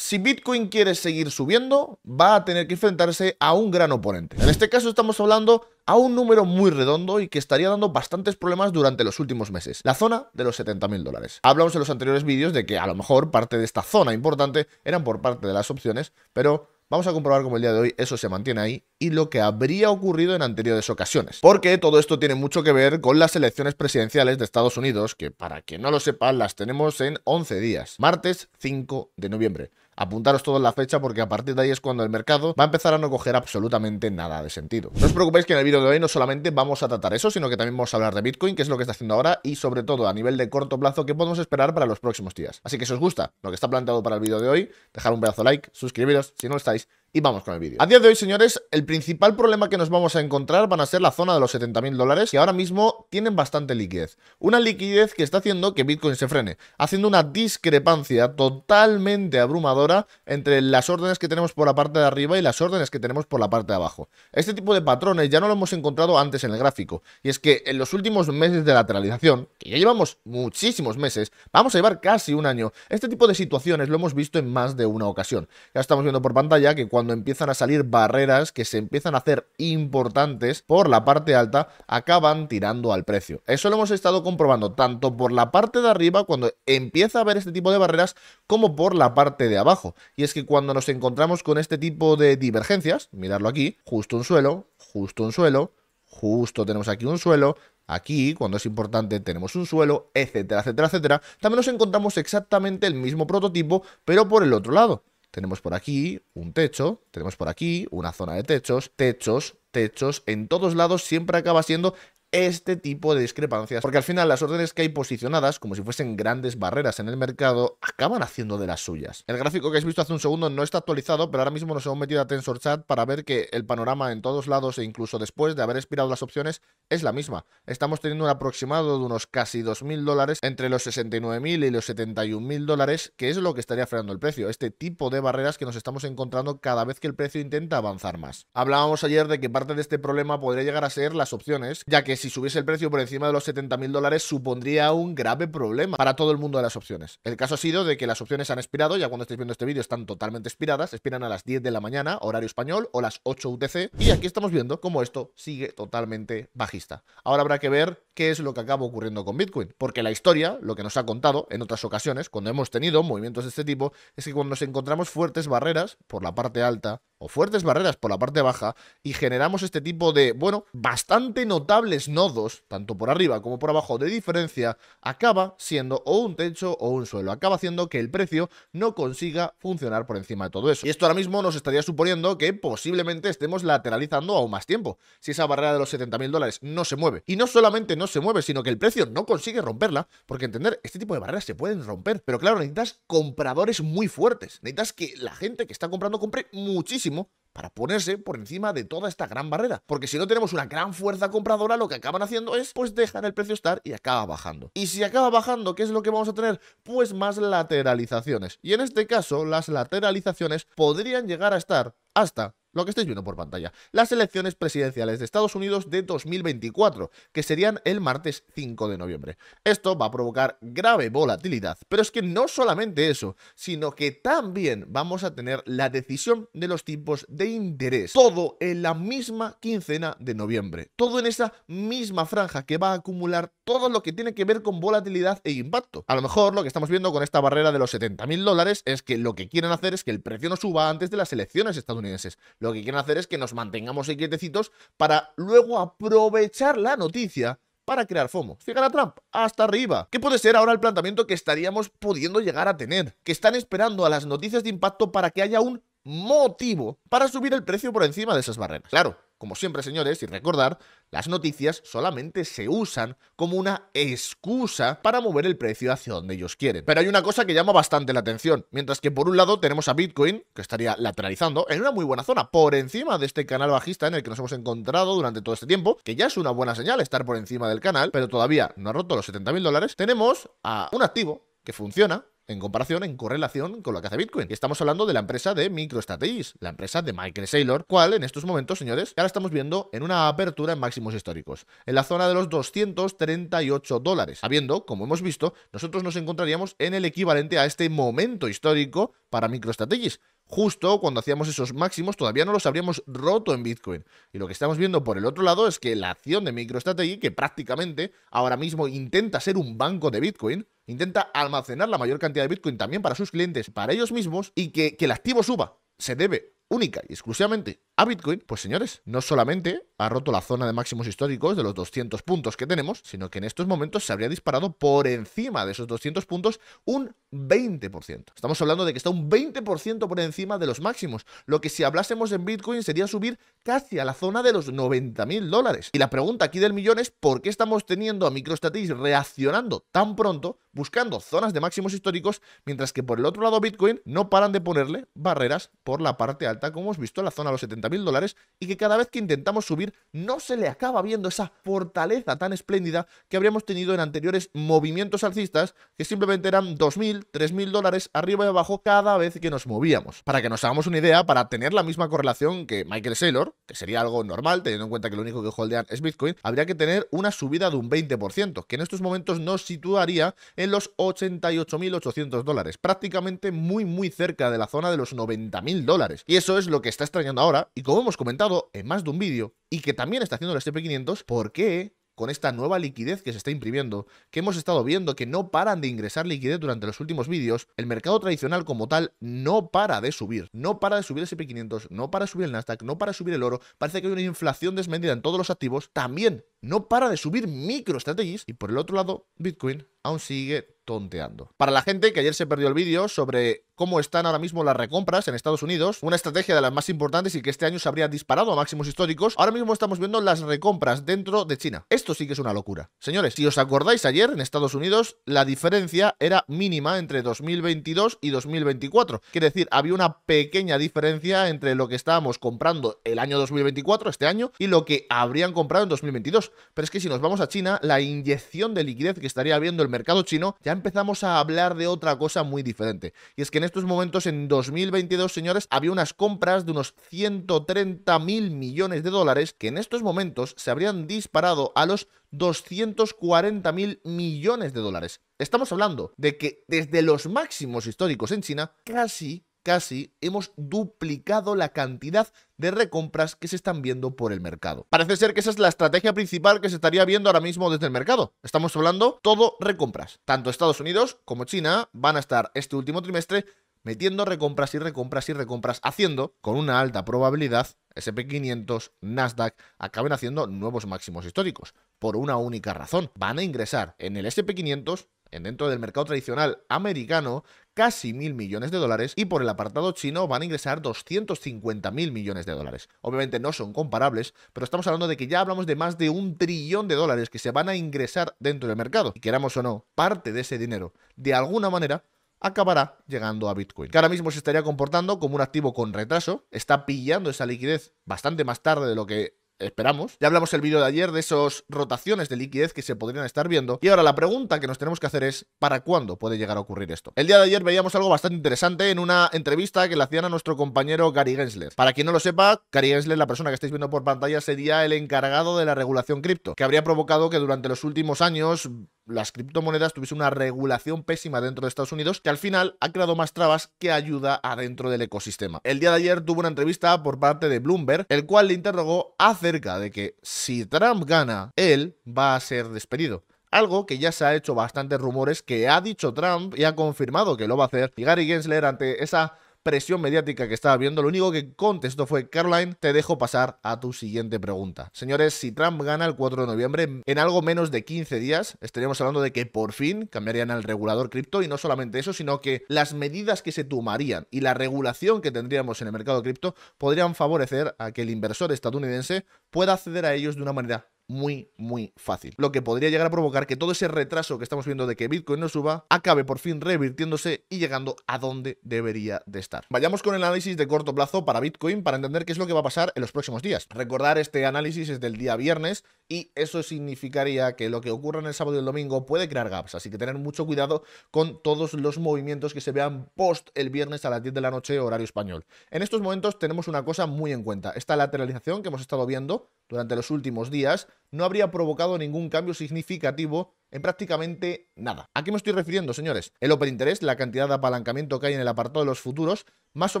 si Bitcoin quiere seguir subiendo, va a tener que enfrentarse a un gran oponente. En este caso estamos hablando a un número muy redondo y que estaría dando bastantes problemas durante los últimos meses, la zona de los 70.000 dólares. Hablamos en los anteriores vídeos de que a lo mejor parte de esta zona importante eran por parte de las opciones, pero Vamos a comprobar cómo el día de hoy eso se mantiene ahí y lo que habría ocurrido en anteriores ocasiones. Porque todo esto tiene mucho que ver con las elecciones presidenciales de Estados Unidos, que para quien no lo sepa, las tenemos en 11 días, martes 5 de noviembre. Apuntaros todos la fecha porque a partir de ahí es cuando el mercado va a empezar a no coger absolutamente nada de sentido. No os preocupéis que en el vídeo de hoy no solamente vamos a tratar eso, sino que también vamos a hablar de Bitcoin, que es lo que está haciendo ahora y sobre todo a nivel de corto plazo que podemos esperar para los próximos días. Así que si os gusta lo que está planteado para el vídeo de hoy, dejad un brazo like, suscribiros si no estáis y vamos con el vídeo. A día de hoy, señores, el principal problema que nos vamos a encontrar van a ser la zona de los 70.000 dólares, que ahora mismo tienen bastante liquidez. Una liquidez que está haciendo que Bitcoin se frene, haciendo una discrepancia totalmente abrumadora entre las órdenes que tenemos por la parte de arriba y las órdenes que tenemos por la parte de abajo. Este tipo de patrones ya no lo hemos encontrado antes en el gráfico, y es que en los últimos meses de lateralización, que ya llevamos muchísimos meses, vamos a llevar casi un año, este tipo de situaciones lo hemos visto en más de una ocasión. Ya estamos viendo por pantalla que cuando cuando empiezan a salir barreras que se empiezan a hacer importantes por la parte alta, acaban tirando al precio. Eso lo hemos estado comprobando tanto por la parte de arriba, cuando empieza a haber este tipo de barreras, como por la parte de abajo. Y es que cuando nos encontramos con este tipo de divergencias, mirarlo aquí, justo un suelo, justo un suelo, justo tenemos aquí un suelo, aquí, cuando es importante, tenemos un suelo, etcétera, etcétera, etcétera. También nos encontramos exactamente el mismo prototipo, pero por el otro lado. Tenemos por aquí un techo, tenemos por aquí una zona de techos, techos, techos, en todos lados siempre acaba siendo este tipo de discrepancias, porque al final las órdenes que hay posicionadas, como si fuesen grandes barreras en el mercado, acaban haciendo de las suyas. El gráfico que has visto hace un segundo no está actualizado, pero ahora mismo nos hemos metido a TensorChat para ver que el panorama en todos lados e incluso después de haber expirado las opciones es la misma. Estamos teniendo un aproximado de unos casi 2.000 dólares entre los 69.000 y los 71.000 dólares, que es lo que estaría frenando el precio, este tipo de barreras que nos estamos encontrando cada vez que el precio intenta avanzar más. Hablábamos ayer de que parte de este problema podría llegar a ser las opciones, ya que si subiese el precio por encima de los 70.000 dólares supondría un grave problema para todo el mundo de las opciones. El caso ha sido de que las opciones han expirado, ya cuando estáis viendo este vídeo están totalmente expiradas, expiran a las 10 de la mañana, horario español, o las 8 UTC, y aquí estamos viendo cómo esto sigue totalmente bajista. Ahora habrá que ver qué es lo que acaba ocurriendo con Bitcoin, porque la historia, lo que nos ha contado en otras ocasiones, cuando hemos tenido movimientos de este tipo, es que cuando nos encontramos fuertes barreras por la parte alta o fuertes barreras por la parte baja y generamos este tipo de, bueno, bastante notables nodos, tanto por arriba como por abajo de diferencia, acaba siendo o un techo o un suelo, acaba haciendo que el precio no consiga funcionar por encima de todo eso. Y esto ahora mismo nos estaría suponiendo que posiblemente estemos lateralizando aún más tiempo, si esa barrera de los 70.000 dólares no se mueve. Y no solamente no se mueve, sino que el precio no consigue romperla, porque entender, este tipo de barreras se pueden romper, pero claro, necesitas compradores muy fuertes, necesitas que la gente que está comprando compre muchísimo para ponerse por encima de toda esta gran barrera. Porque si no tenemos una gran fuerza compradora, lo que acaban haciendo es, pues dejar el precio estar y acaba bajando. Y si acaba bajando, ¿qué es lo que vamos a tener? Pues más lateralizaciones. Y en este caso, las lateralizaciones podrían llegar a estar hasta lo que estáis viendo por pantalla, las elecciones presidenciales de Estados Unidos de 2024, que serían el martes 5 de noviembre. Esto va a provocar grave volatilidad, pero es que no solamente eso, sino que también vamos a tener la decisión de los tipos de interés, todo en la misma quincena de noviembre, todo en esa misma franja que va a acumular todo lo que tiene que ver con volatilidad e impacto. A lo mejor lo que estamos viendo con esta barrera de los 70 mil dólares es que lo que quieren hacer es que el precio no suba antes de las elecciones estadounidenses lo que quieren hacer es que nos mantengamos en quietecitos para luego aprovechar la noticia para crear FOMO. Fíjate a Trump, hasta arriba. ¿Qué puede ser ahora el planteamiento que estaríamos pudiendo llegar a tener? Que están esperando a las noticias de impacto para que haya un motivo para subir el precio por encima de esas barreras. Claro, como siempre, señores, y recordar, las noticias solamente se usan como una excusa para mover el precio hacia donde ellos quieren. Pero hay una cosa que llama bastante la atención. Mientras que por un lado tenemos a Bitcoin, que estaría lateralizando, en una muy buena zona, por encima de este canal bajista en el que nos hemos encontrado durante todo este tiempo, que ya es una buena señal estar por encima del canal, pero todavía no ha roto los 70.000 dólares. Tenemos a un activo que funciona, en comparación, en correlación con lo que hace Bitcoin. Y estamos hablando de la empresa de MicroStrategies, la empresa de Michael Saylor, cual en estos momentos, señores, ahora estamos viendo en una apertura en máximos históricos, en la zona de los 238 dólares, habiendo, como hemos visto, nosotros nos encontraríamos en el equivalente a este momento histórico para MicroStrategies, justo cuando hacíamos esos máximos todavía no los habríamos roto en Bitcoin. Y lo que estamos viendo por el otro lado es que la acción de MicroStrategy, que prácticamente ahora mismo intenta ser un banco de Bitcoin, intenta almacenar la mayor cantidad de Bitcoin también para sus clientes, para ellos mismos, y que, que el activo suba, se debe única y exclusivamente Bitcoin, pues señores, no solamente ha roto la zona de máximos históricos de los 200 puntos que tenemos, sino que en estos momentos se habría disparado por encima de esos 200 puntos un 20%. Estamos hablando de que está un 20% por encima de los máximos, lo que si hablásemos en Bitcoin sería subir casi a la zona de los 90 mil dólares. Y la pregunta aquí del millón es por qué estamos teniendo a MicroStrategy reaccionando tan pronto, buscando zonas de máximos históricos, mientras que por el otro lado Bitcoin no paran de ponerle barreras por la parte alta, como hemos visto en la zona de los 70 mil dólares y que cada vez que intentamos subir no se le acaba viendo esa fortaleza tan espléndida que habríamos tenido en anteriores movimientos alcistas que simplemente eran 2.000, 3.000 dólares arriba y abajo cada vez que nos movíamos. Para que nos hagamos una idea, para tener la misma correlación que Michael Saylor, que sería algo normal teniendo en cuenta que lo único que holdean es Bitcoin, habría que tener una subida de un 20%, que en estos momentos nos situaría en los 88.800 dólares, prácticamente muy muy cerca de la zona de los 90.000 dólares. Y eso es lo que está extrañando ahora y como hemos comentado en más de un vídeo y que también está haciendo el SP500, e ¿por qué con esta nueva liquidez que se está imprimiendo, que hemos estado viendo que no paran de ingresar liquidez durante los últimos vídeos, el mercado tradicional como tal no para de subir, no para de subir el SP500, e no para de subir el Nasdaq, no para de subir el oro, parece que hay una inflación desmedida en todos los activos, también no para de subir microestrategias y por el otro lado, Bitcoin aún sigue tonteando. Para la gente que ayer se perdió el vídeo sobre cómo están ahora mismo las recompras en Estados Unidos, una estrategia de las más importantes y que este año se habría disparado a máximos históricos, ahora mismo estamos viendo las recompras dentro de China. Esto sí que es una locura. Señores, si os acordáis ayer en Estados Unidos, la diferencia era mínima entre 2022 y 2024. Quiere decir, había una pequeña diferencia entre lo que estábamos comprando el año 2024, este año, y lo que habrían comprado en 2022. Pero es que si nos vamos a China, la inyección de liquidez que estaría viendo el mercado chino, ya empezamos a hablar de otra cosa muy diferente. Y es que en estos momentos, en 2022, señores, había unas compras de unos 130 mil millones de dólares que en estos momentos se habrían disparado a los 240 mil millones de dólares. Estamos hablando de que desde los máximos históricos en China, casi casi hemos duplicado la cantidad de recompras que se están viendo por el mercado. Parece ser que esa es la estrategia principal que se estaría viendo ahora mismo desde el mercado. Estamos hablando todo recompras. Tanto Estados Unidos como China van a estar este último trimestre metiendo recompras y recompras y recompras, haciendo con una alta probabilidad SP500, Nasdaq, acaben haciendo nuevos máximos históricos, por una única razón. Van a ingresar en el SP500, en dentro del mercado tradicional americano, casi mil millones de dólares y por el apartado chino van a ingresar 250 mil millones de dólares. Obviamente no son comparables, pero estamos hablando de que ya hablamos de más de un trillón de dólares que se van a ingresar dentro del mercado. Y queramos o no, parte de ese dinero, de alguna manera, acabará llegando a Bitcoin, que ahora mismo se estaría comportando como un activo con retraso, está pillando esa liquidez bastante más tarde de lo que esperamos. Ya hablamos el vídeo de ayer de esas rotaciones de liquidez que se podrían estar viendo. Y ahora la pregunta que nos tenemos que hacer es, ¿para cuándo puede llegar a ocurrir esto? El día de ayer veíamos algo bastante interesante en una entrevista que le hacían a nuestro compañero Gary Gensler. Para quien no lo sepa, Gary Gensler, la persona que estáis viendo por pantalla, sería el encargado de la regulación cripto, que habría provocado que durante los últimos años las criptomonedas tuviese una regulación pésima dentro de Estados Unidos que al final ha creado más trabas que ayuda adentro del ecosistema. El día de ayer tuvo una entrevista por parte de Bloomberg, el cual le interrogó acerca de que si Trump gana, él va a ser despedido. Algo que ya se ha hecho bastantes rumores que ha dicho Trump y ha confirmado que lo va a hacer. Y Gary Gensler, ante esa presión mediática que estaba viendo, lo único que contestó fue, Caroline, te dejo pasar a tu siguiente pregunta. Señores, si Trump gana el 4 de noviembre, en algo menos de 15 días, estaríamos hablando de que por fin cambiarían al regulador cripto y no solamente eso, sino que las medidas que se tomarían y la regulación que tendríamos en el mercado cripto podrían favorecer a que el inversor estadounidense pueda acceder a ellos de una manera muy, muy fácil. Lo que podría llegar a provocar que todo ese retraso que estamos viendo de que Bitcoin no suba acabe por fin revirtiéndose y llegando a donde debería de estar. Vayamos con el análisis de corto plazo para Bitcoin para entender qué es lo que va a pasar en los próximos días. Recordar, este análisis es del día viernes y eso significaría que lo que ocurra en el sábado y el domingo puede crear gaps, así que tener mucho cuidado con todos los movimientos que se vean post el viernes a las 10 de la noche horario español. En estos momentos tenemos una cosa muy en cuenta, esta lateralización que hemos estado viendo durante los últimos días no habría provocado ningún cambio significativo en prácticamente nada. ¿A qué me estoy refiriendo, señores? El open interest, la cantidad de apalancamiento que hay en el apartado de los futuros, más o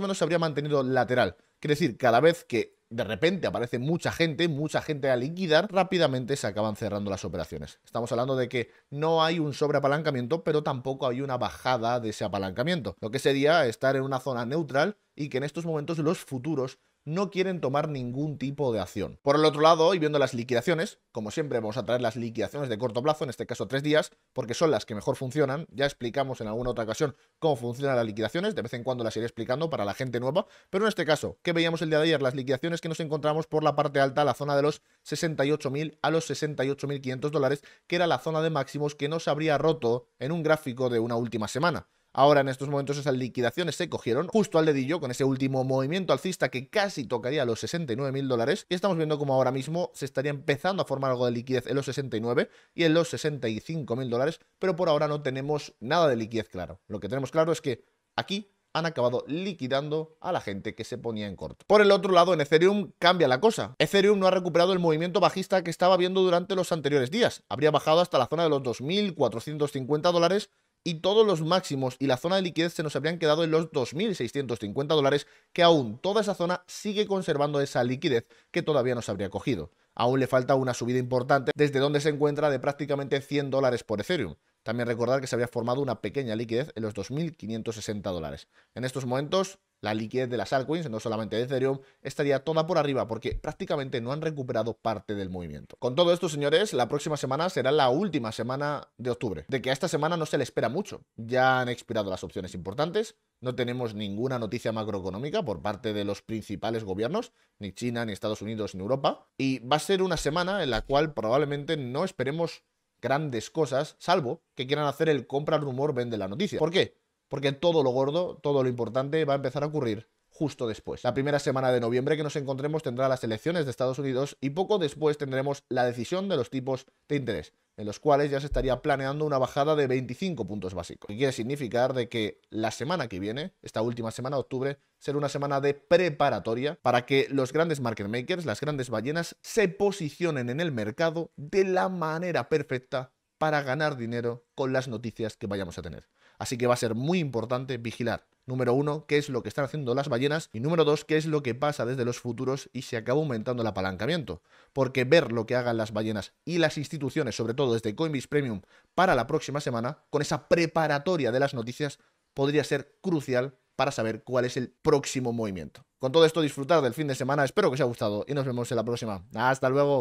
menos se habría mantenido lateral. Quiere decir, cada vez que de repente aparece mucha gente, mucha gente a liquidar, rápidamente se acaban cerrando las operaciones. Estamos hablando de que no hay un sobreapalancamiento, pero tampoco hay una bajada de ese apalancamiento. Lo que sería estar en una zona neutral y que en estos momentos los futuros no quieren tomar ningún tipo de acción. Por el otro lado, y viendo las liquidaciones, como siempre vamos a traer las liquidaciones de corto plazo, en este caso tres días, porque son las que mejor funcionan. Ya explicamos en alguna otra ocasión cómo funcionan las liquidaciones, de vez en cuando las iré explicando para la gente nueva, pero en este caso, ¿qué veíamos el día de ayer? Las liquidaciones que nos encontramos por la parte alta, la zona de los 68.000 a los 68.500 dólares, que era la zona de máximos que nos habría roto en un gráfico de una última semana. Ahora en estos momentos esas liquidaciones se cogieron justo al dedillo con ese último movimiento alcista que casi tocaría los 69 mil dólares y estamos viendo como ahora mismo se estaría empezando a formar algo de liquidez en los 69 y en los 65 mil dólares, pero por ahora no tenemos nada de liquidez claro. Lo que tenemos claro es que aquí han acabado liquidando a la gente que se ponía en corto. Por el otro lado, en Ethereum cambia la cosa. Ethereum no ha recuperado el movimiento bajista que estaba viendo durante los anteriores días. Habría bajado hasta la zona de los 2.450 dólares y todos los máximos y la zona de liquidez se nos habrían quedado en los 2.650 dólares, que aún toda esa zona sigue conservando esa liquidez que todavía nos habría cogido. Aún le falta una subida importante desde donde se encuentra de prácticamente 100 dólares por Ethereum. También recordar que se había formado una pequeña liquidez en los 2.560 dólares. En estos momentos, la liquidez de las altcoins, no solamente de Ethereum, estaría toda por arriba porque prácticamente no han recuperado parte del movimiento. Con todo esto, señores, la próxima semana será la última semana de octubre. De que a esta semana no se le espera mucho. Ya han expirado las opciones importantes, no tenemos ninguna noticia macroeconómica por parte de los principales gobiernos, ni China, ni Estados Unidos, ni Europa. Y va a ser una semana en la cual probablemente no esperemos grandes cosas, salvo que quieran hacer el compra rumor vende la noticia. ¿Por qué? Porque todo lo gordo, todo lo importante va a empezar a ocurrir justo después. La primera semana de noviembre que nos encontremos tendrá las elecciones de Estados Unidos y poco después tendremos la decisión de los tipos de interés en los cuales ya se estaría planeando una bajada de 25 puntos básicos, que quiere significar de que la semana que viene, esta última semana de octubre, será una semana de preparatoria para que los grandes market makers, las grandes ballenas, se posicionen en el mercado de la manera perfecta para ganar dinero con las noticias que vayamos a tener. Así que va a ser muy importante vigilar Número uno, qué es lo que están haciendo las ballenas. Y número dos, qué es lo que pasa desde los futuros y se acaba aumentando el apalancamiento. Porque ver lo que hagan las ballenas y las instituciones, sobre todo desde Coinbase Premium, para la próxima semana, con esa preparatoria de las noticias, podría ser crucial para saber cuál es el próximo movimiento. Con todo esto, disfrutar del fin de semana. Espero que os haya gustado y nos vemos en la próxima. Hasta luego.